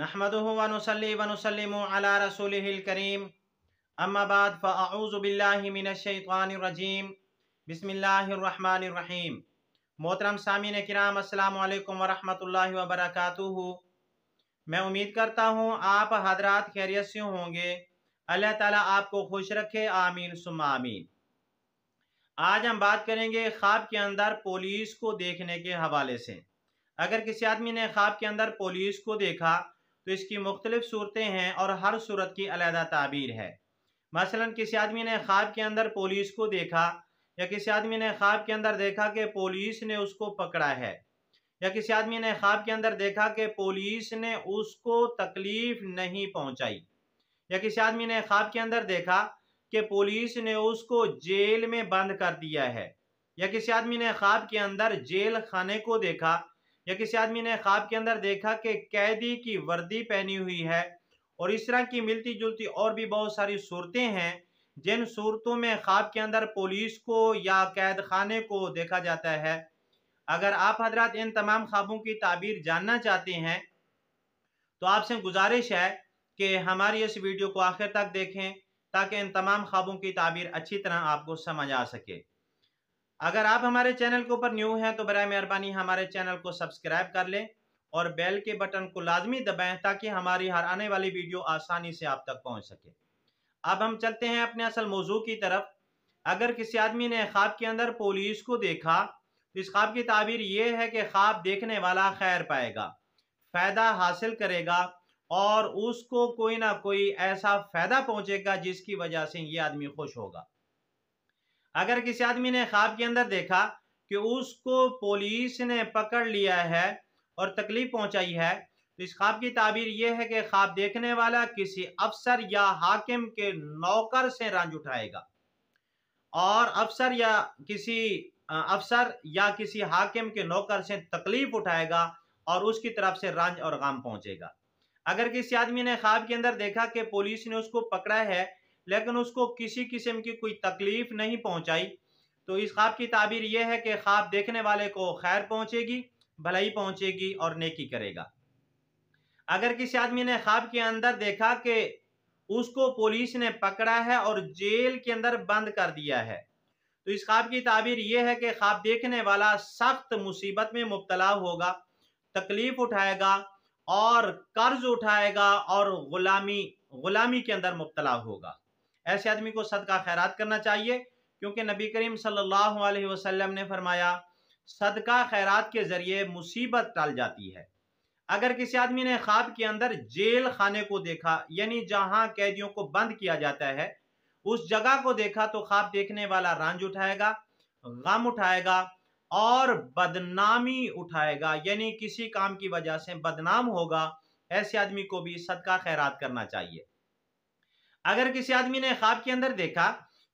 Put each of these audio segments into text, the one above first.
नहमदली वनसलम अला रसूल करीम अम्माबाद फ़ाऊज़बिल्लिमिनशैतवानरजीम बसमीम मोहतरम सामीन कराम अल्लाम वरहमल वबरक मैं उम्मीद करता हूँ आप हजरात खैरियत से होंगे अल्लाह ताला आपको खुश रखे आमीन सुम आमीन आज हम बात करेंगे ख्वाब के अंदर पुलिस को देखने के हवाले से अगर किसी आदमी ने ख्वाब के अंदर पुलिस को देखा तो इसकी मुख्तलिफ सूरतें हैं और हर सूरत की अलहदा ताबीर है मसला किसी आदमी ने ख्वाब के अंदर पुलिस को देखा या किसी आदमी ने ख्वाब के अंदर देखा कि पुलिस ने उसको पकड़ा है या किसी आदमी ने ख्वाब के अंदर देखा कि पुलिस ने उसको तकलीफ नहीं पहुंचाई या किसी आदमी ने ख्वाब के अंदर देखा कि पुलिस ने उसको जेल में बंद कर दिया है या किसी आदमी ने ख्वाब के अंदर जेल खाने को देखा या किसी आदमी ने ख्वाब के अंदर देखा कि कैदी की वर्दी पहनी हुई है और इस तरह की मिलती जुलती और भी बहुत सारी सूरतें हैं जिन सूरतों में ख्वाब के अंदर पुलिस को या कैद खाने को देखा जाता है अगर आप हजरात इन तमाम ख्वाबों की ताबीर जानना चाहते हैं तो आपसे गुजारिश है कि हमारी इस वीडियो को आखिर तक देखें ताकि इन तमाम ख्वाबों की ताबीर अच्छी तरह आपको समझ आ सके अगर आप हमारे चैनल के ऊपर न्यू हैं तो बर मेहरबानी हमारे चैनल को सब्सक्राइब कर लें और बेल के बटन को लाजमी दबाएं ताकि हमारी हर आने वाली वीडियो आसानी से आप तक पहुंच सके अब हम चलते हैं अपने असल मौजू की तरफ अगर किसी आदमी ने ख्वाब के अंदर पुलिस को देखा तो इस ख्वाब की ताबीर ये है कि ख्वाब देखने वाला खैर पाएगा फ़ायदा हासिल करेगा और उसको कोई ना कोई ऐसा फ़ायदा पहुंचेगा जिसकी वजह से ये आदमी खुश होगा अगर किसी आदमी ने ख्वाब के अंदर देखा कि उसको पुलिस ने पकड़ लिया है और तकलीफ पहुंचाई है तो इस ख्वाब की ताबीर यह है कि ख्वाब देखने वाला किसी अफसर या हाकिम के नौकर से रंज उठाएगा और अफसर या किसी अफसर या किसी हाकिम के नौकर से तकलीफ उठाएगा और उसकी तरफ से रंज और गम पहुंचेगा अगर किसी आदमी ने ख्वाब के अंदर देखा कि पुलिस ने उसको पकड़ा है लेकिन उसको किसी किस्म की कोई तकलीफ नहीं पहुंचाई तो इस ख्वाब की ताबीर यह है कि ख्वाब देखने वाले को खैर पहुंचेगी भलाई पहुंचेगी और नेकी करेगा अगर किसी आदमी ने ख्वाब के अंदर देखा कि उसको पुलिस ने पकड़ा है और जेल के अंदर बंद कर दिया है तो इस ख्वाब की ताबीर यह है कि ख्वाब देखने वाला सख्त मुसीबत में मुबतला होगा तकलीफ उठाएगा और कर्ज उठाएगा और गुलामी गुलामी के अंदर मुबतला होगा ऐसे आदमी को सदका खैरात करना चाहिए क्योंकि नबी करीम सल्लल्लाहु अलैहि वसल्लम ने फरमाया सदका खैरात के ज़रिए मुसीबत टल जाती है अगर किसी आदमी ने ख्वाब के अंदर जेल खाने को देखा यानी जहां कैदियों को बंद किया जाता है उस जगह को देखा तो ख्वाब देखने वाला रंज उठाएगा गम उठाएगा और बदनामी उठाएगा यानी किसी काम की वजह से बदनाम होगा ऐसे आदमी को भी सदका खैरात करना चाहिए अगर किसी आदमी ने ख्वाब के अंदर देखा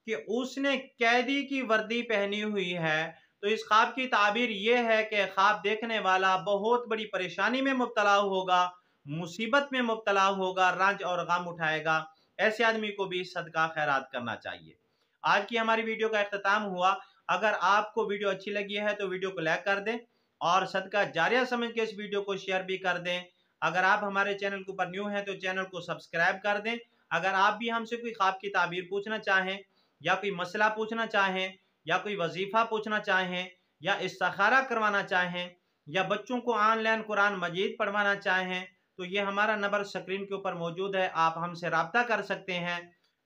कि उसने कैदी की वर्दी पहनी हुई है तो इस ख्वाब की ताबीर यह है कि ख्वाब देखने वाला बहुत बड़ी परेशानी में मुबतला होगा मुसीबत में मुबतला होगा रंज और गम उठाएगा ऐसे आदमी को भी सदका खैरात करना चाहिए आज की हमारी वीडियो का अख्ताम हुआ अगर आपको वीडियो अच्छी लगी है तो वीडियो को लाइक कर दें और सदका जारिया समझ के इस वीडियो को शेयर भी कर दें अगर आप हमारे चैनल के ऊपर न्यू हैं तो चैनल को सब्सक्राइब कर दें अगर आप भी हमसे कोई ख्वाब की ताबीर पूछना चाहें या कोई मसला पूछना चाहें या कोई वजीफ़ा पूछना चाहें या इस्तारा करवाना चाहें या बच्चों को ऑनलाइन कुरान मजीद पढ़वाना चाहें तो ये हमारा नंबर स्क्रीन के ऊपर मौजूद है आप हमसे रबता कर सकते हैं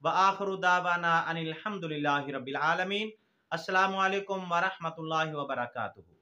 व आखर दावाना अनिलहमदिल्ला अल्लाम वरहमल वर्का